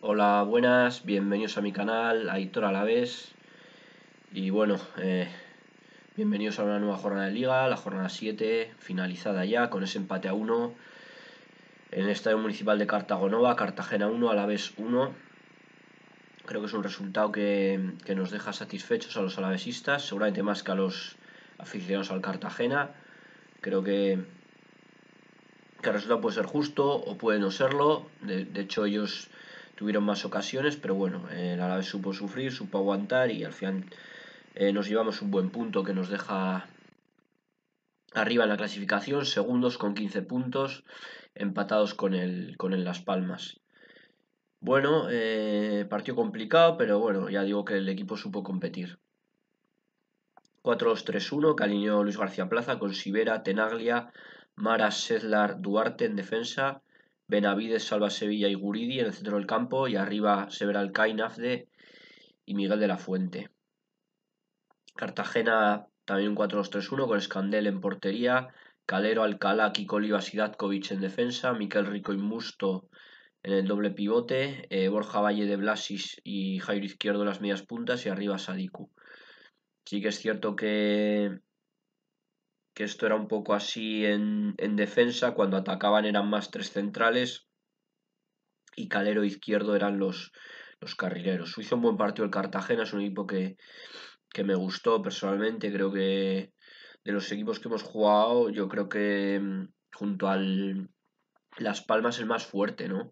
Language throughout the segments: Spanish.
Hola, buenas, bienvenidos a mi canal, Aitor Alavés. Y bueno, eh, bienvenidos a una nueva jornada de liga, la jornada 7, finalizada ya con ese empate a 1 en el Estadio Municipal de Cartagonova, Cartagena 1, Alavés 1. Creo que es un resultado que, nos deja satisfechos a los alavesistas, seguramente más que a los aficionados al Cartagena. Creo que, el resultado puede ser justo o puede no serlo. de hecho, ellos tuvieron más ocasiones, pero bueno, el Alavés supo sufrir, supo aguantar y al final eh, nos llevamos un buen punto que nos deja arriba en la clasificación, segundos con 15 puntos, empatados con el, con Las Palmas. Bueno, eh, partió partido complicado, pero bueno, ya digo que el equipo supo competir. 4-2-3-1 que alineó Luis García Plaza con Sibera, Tenaglia, Mara, Sedlar, Duarte en defensa, Benavides salva Sevilla y Guridi en el centro del campo y arriba se verá y Miguel de la Fuente. Cartagena también un 4-2-3-1 con Escandel en portería, Calero, Alcalá, Kiko Olivas y en defensa, Miquel Rico y Musto en el doble pivote, eh, Borja Valle de Blasis y Jairo Izquierdo en las medias puntas y arriba Sadiku. Sí que es cierto que que esto era un poco así en, defensa, cuando atacaban eran más tres centrales y Calero izquierdo eran los, los carrileros. Hizo un buen partido el Cartagena, es un equipo que, me gustó personalmente, creo que de los equipos que hemos jugado, yo creo que mm, junto al Las Palmas el más fuerte, ¿no?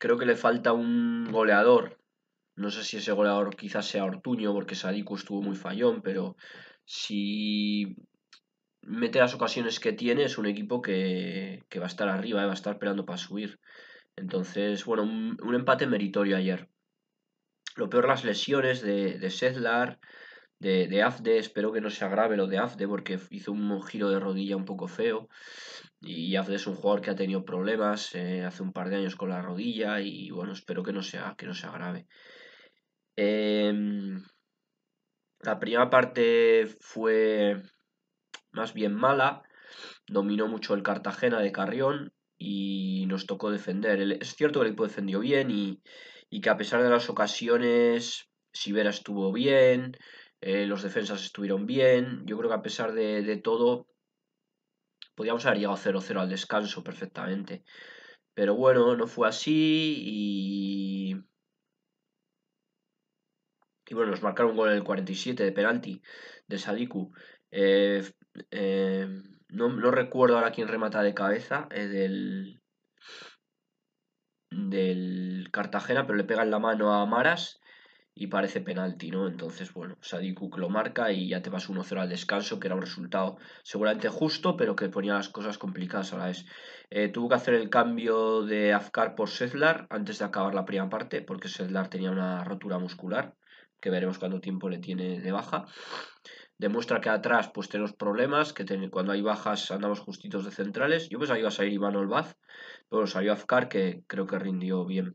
Creo que le falta un goleador. No sé si ese goleador quizás sea Ortuño, porque Sadiku estuvo muy fallón, pero si mete las ocasiones que tiene, es un equipo que, va a estar arriba, eh, va a estar esperando para subir. Entonces, bueno, un, empate meritorio ayer. Lo peor, las lesiones de, Sedlar, de, de, Afde. Espero que no se agrave lo de Afde porque hizo un giro de rodilla un poco feo. Y Afde es un jugador que ha tenido problemas eh, hace un par de años con la rodilla. Y bueno, espero que no, sea, que no se agrave. Em, la primera parte fue más bien mala. Dominó mucho el Cartagena de Carrión y nos tocó defender. Es cierto que el equipo defendió bien y, que a pesar de las ocasiones, Sibera estuvo bien, eh, los defensas estuvieron bien. Yo creo que a pesar de, todo, podíamos haber llegado 0-0 al descanso perfectamente. Pero bueno, no fue así y... Y bueno, nos marcaron un gol en el 47 de penalti de Sadiku. Eh, eh, no, recuerdo ahora quién remata de cabeza. Es del. del Cartagena, pero le pega en la mano a Maras y parece penalti, ¿no? Entonces, bueno, Sadiku lo marca y ya te vas 1-0 al descanso, que era un resultado seguramente justo, pero que ponía las cosas complicadas a la vez. Eh, tuvo que hacer el cambio de Afkar por Sedlar antes de acabar la primera parte, porque Sedlar tenía una rotura muscular, que veremos cuánto tiempo le tiene de baja demuestra que atrás pues tenemos problemas, que cuando hay bajas andamos justitos de centrales. Yo pensaba que iba a salir Iván Olbaz, pero salió Afkar, que creo que rindió bien.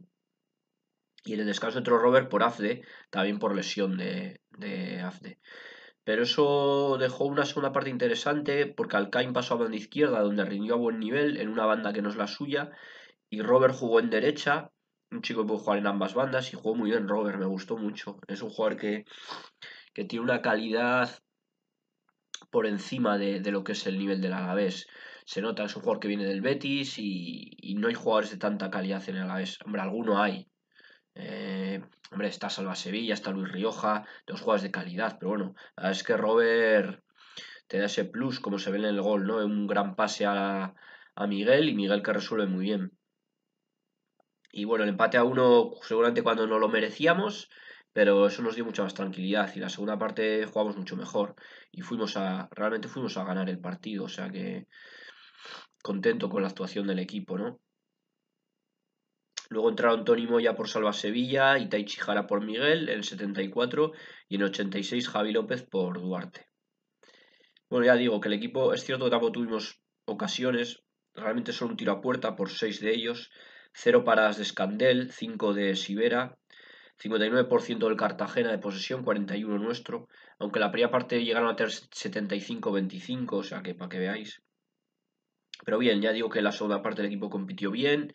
Y en el descanso entró Robert por Afde, también por lesión de, de Afde. Pero eso dejó una segunda parte interesante porque Alcaín pasó a banda izquierda, donde rindió a buen nivel, en una banda que no es la suya. Y Robert jugó en derecha, un chico que puede jugar en ambas bandas y jugó muy bien Robert, me gustó mucho. Es un jugador que, que tiene una calidad por encima de, lo que es el nivel del Alavés. Se nota, es un jugador que viene del Betis y, no hay jugadores de tanta calidad en el Alavés. Hombre, alguno hay. Eh, hombre, está Salva Sevilla, está Luis Rioja, dos jugadores de calidad, pero bueno, es que Robert te da ese plus, como se ve en el gol, ¿no? Un gran pase a, a Miguel y Miguel que resuelve muy bien. Y bueno, el empate a uno seguramente cuando no lo merecíamos pero eso nos dio mucha más tranquilidad y la segunda parte jugamos mucho mejor y fuimos a realmente fuimos a ganar el partido, o sea que contento con la actuación del equipo, ¿no? Luego entraron Tony Moya por Salva Sevilla y Taichi por Miguel en el 74 y en el 86 Javi López por Duarte. Bueno, ya digo que el equipo, es cierto que tampoco tuvimos ocasiones, realmente solo un tiro a puerta por 6 de ellos, 0 paradas de Escandel, 5 de Sibera, 59% del Cartagena de posesión, 41 nuestro, aunque la primera parte llegaron a tener 75-25, o sea que para que veáis. Pero bien, ya digo que la segunda parte del equipo compitió bien,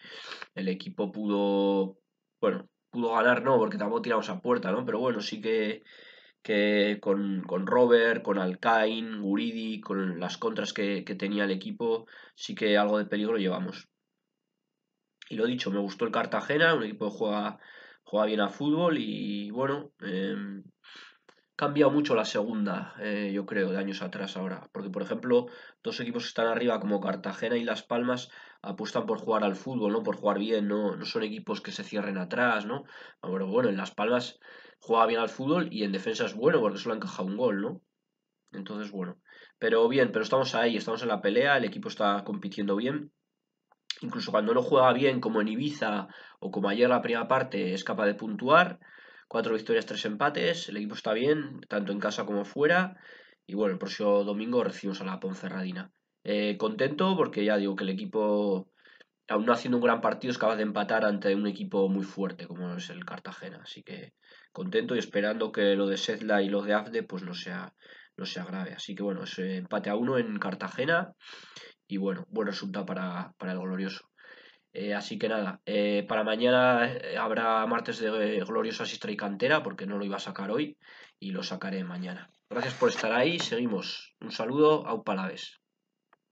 el equipo pudo, bueno, pudo ganar no, porque tampoco tiramos a puerta, ¿no? Pero bueno, sí que, que con, Robert, con Alcain, Guridi, con las contras que, que tenía el equipo, sí que algo de peligro llevamos. Y lo dicho, me gustó el Cartagena, un equipo que juega juega bien a fútbol y bueno, em, eh, mucho la segunda, yo creo, de años atrás ahora. Porque, por ejemplo, dos equipos que están arriba, como Cartagena y Las Palmas, apuestan por jugar al fútbol, ¿no? Por jugar bien, ¿no? No son equipos que se cierren atrás, ¿no? Pero ah, bueno, en Las Palmas juega bien al fútbol y en defensa es bueno porque solo encaja un gol, ¿no? Entonces, bueno. Pero bien, pero estamos ahí, estamos en la pelea, el equipo está compitiendo bien incluso cuando no juega bien, como en Ibiza o como ayer la primera parte, es capaz de puntuar. Cuatro victorias, tres empates. El equipo está bien, tanto en casa como fuera. Y bueno, el próximo domingo recibimos a la Ponferradina. Eh, contento porque ya digo que el equipo, aún no haciendo un gran partido, es capaz de empatar ante un equipo muy fuerte como es el Cartagena. Así que contento y esperando que lo de Sedla y lo de Afde pues no sea, no se grave. Así que bueno, ese empate a uno en Cartagena y bueno, buen resultado para, el glorioso. Eh, así que nada, eh, para mañana eh, habrá martes de gloriosa Sistra y Cantera porque no lo iba a sacar hoy y lo sacaré mañana. Gracias por estar ahí, seguimos. Un saludo, au palaves.